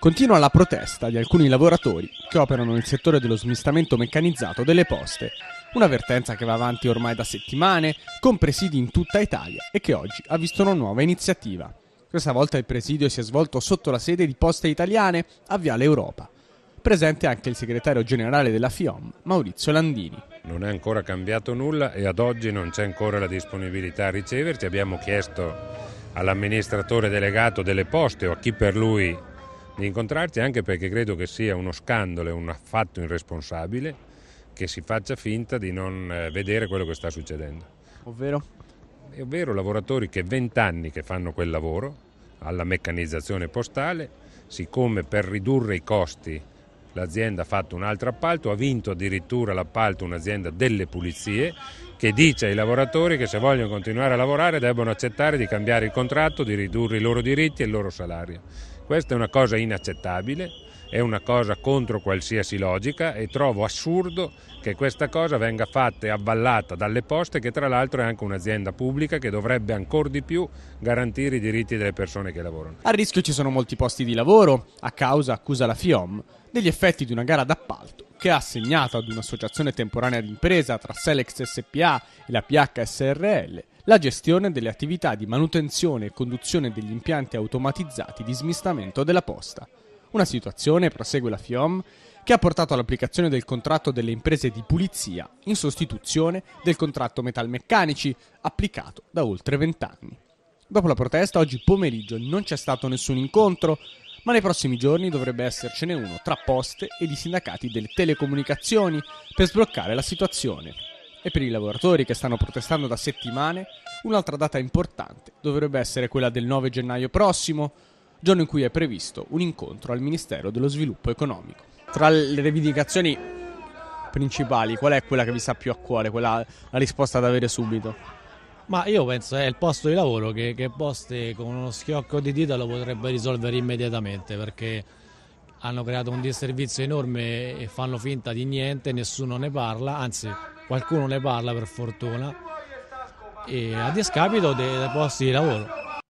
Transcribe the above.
Continua la protesta di alcuni lavoratori che operano nel settore dello smistamento meccanizzato delle poste, una vertenza che va avanti ormai da settimane, con presidi in tutta Italia e che oggi ha visto una nuova iniziativa. Questa volta il presidio si è svolto sotto la sede di Poste Italiane a Viale Europa. Presente anche il segretario generale della FIOM, Maurizio Landini. Non è ancora cambiato nulla e ad oggi non c'è ancora la disponibilità a riceverci. Abbiamo chiesto all'amministratore delegato delle poste o a chi per lui di incontrarti anche perché credo che sia uno scandalo e un affatto irresponsabile che si faccia finta di non eh, vedere quello che sta succedendo. Ovvero? È ovvero lavoratori che 20 anni che fanno quel lavoro alla meccanizzazione postale, siccome per ridurre i costi l'azienda ha fatto un altro appalto, ha vinto addirittura l'appalto un'azienda delle pulizie che dice ai lavoratori che se vogliono continuare a lavorare debbono accettare di cambiare il contratto, di ridurre i loro diritti e il loro salario. Questa è una cosa inaccettabile, è una cosa contro qualsiasi logica e trovo assurdo che questa cosa venga fatta e avvallata dalle poste che tra l'altro è anche un'azienda pubblica che dovrebbe ancora di più garantire i diritti delle persone che lavorano. A rischio ci sono molti posti di lavoro a causa, accusa la FIOM, degli effetti di una gara d'appalto che ha assegnato ad un'associazione temporanea d'impresa tra Selex SPA e la PHSRL la gestione delle attività di manutenzione e conduzione degli impianti automatizzati di smistamento della posta. Una situazione, prosegue la FIOM, che ha portato all'applicazione del contratto delle imprese di pulizia in sostituzione del contratto metalmeccanici applicato da oltre vent'anni. Dopo la protesta, oggi pomeriggio non c'è stato nessun incontro, ma nei prossimi giorni dovrebbe essercene uno tra poste ed i sindacati delle telecomunicazioni per sbloccare la situazione. E per i lavoratori che stanno protestando da settimane, un'altra data importante dovrebbe essere quella del 9 gennaio prossimo, giorno in cui è previsto un incontro al Ministero dello Sviluppo Economico. Tra le rivendicazioni principali, qual è quella che vi sta più a cuore, quella la risposta da avere subito? Ma io penso che eh, è il posto di lavoro che, che Poste con uno schiocco di dita lo potrebbe risolvere immediatamente perché hanno creato un disservizio enorme e fanno finta di niente, nessuno ne parla, anzi qualcuno ne parla per fortuna, e a discapito dei posti di lavoro.